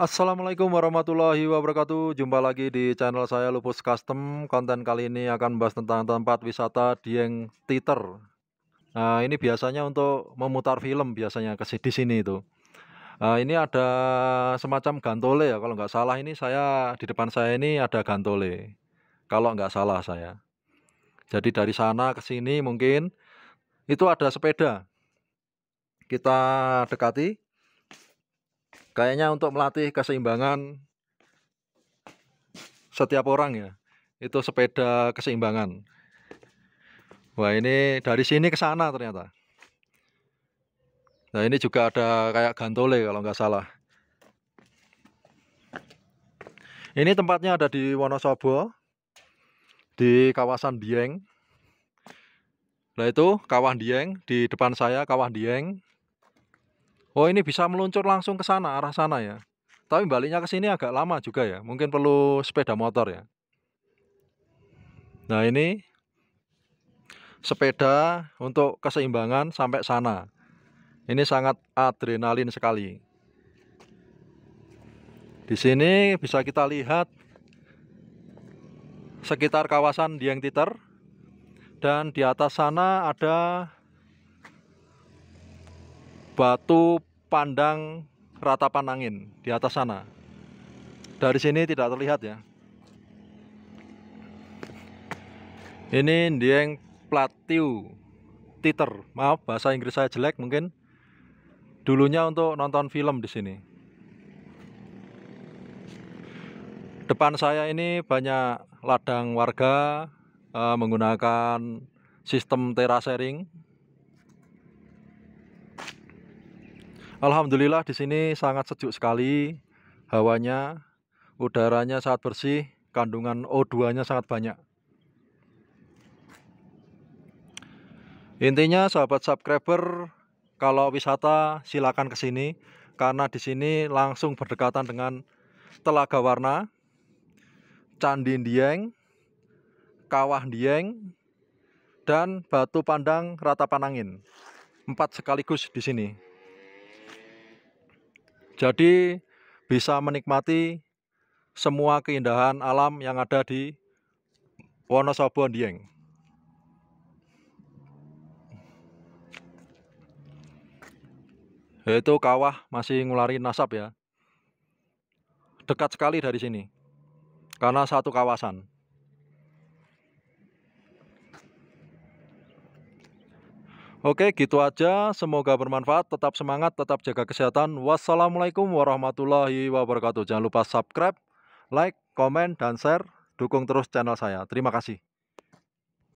Assalamualaikum warahmatullahi wabarakatuh Jumpa lagi di channel saya Lupus Custom Konten kali ini akan membahas tentang tempat wisata Dieng Titer Nah ini biasanya untuk memutar film biasanya ke di sini itu nah, Ini ada semacam gantole ya Kalau nggak salah ini saya di depan saya ini ada gantole Kalau nggak salah saya Jadi dari sana ke sini mungkin Itu ada sepeda Kita dekati kayaknya untuk melatih keseimbangan setiap orang ya itu sepeda keseimbangan wah ini dari sini ke sana ternyata nah ini juga ada kayak gantole kalau nggak salah ini tempatnya ada di Wonosobo di kawasan Dieng nah itu kawah Dieng di depan saya kawah Dieng oh ini bisa meluncur langsung ke sana arah sana ya. Tapi baliknya ke sini agak lama juga ya. Mungkin perlu sepeda motor ya. Nah, ini sepeda untuk keseimbangan sampai sana. Ini sangat adrenalin sekali. Di sini bisa kita lihat sekitar kawasan Dieng Titer dan di atas sana ada batu pandang ratapan angin di atas sana. Dari sini tidak terlihat ya. Ini dieng platiu titer. Maaf bahasa Inggris saya jelek mungkin. Dulunya untuk nonton film di sini. Depan saya ini banyak ladang warga eh, menggunakan sistem terasering Alhamdulillah di sini sangat sejuk sekali hawanya, udaranya sangat bersih, kandungan O2-nya sangat banyak. Intinya sahabat subscriber, kalau wisata silakan ke sini karena di sini langsung berdekatan dengan Telaga Warna, Candi Dieng, Kawah Dieng, dan Batu Pandang Rata Panangin. Empat sekaligus di sini. Jadi bisa menikmati semua keindahan alam yang ada di Wonosobo Dieng. Itu kawah masih ngulari nasab ya. Dekat sekali dari sini. Karena satu kawasan. Oke, gitu aja. Semoga bermanfaat. Tetap semangat, tetap jaga kesehatan. Wassalamualaikum warahmatullahi wabarakatuh. Jangan lupa subscribe, like, komen, dan share. Dukung terus channel saya. Terima kasih.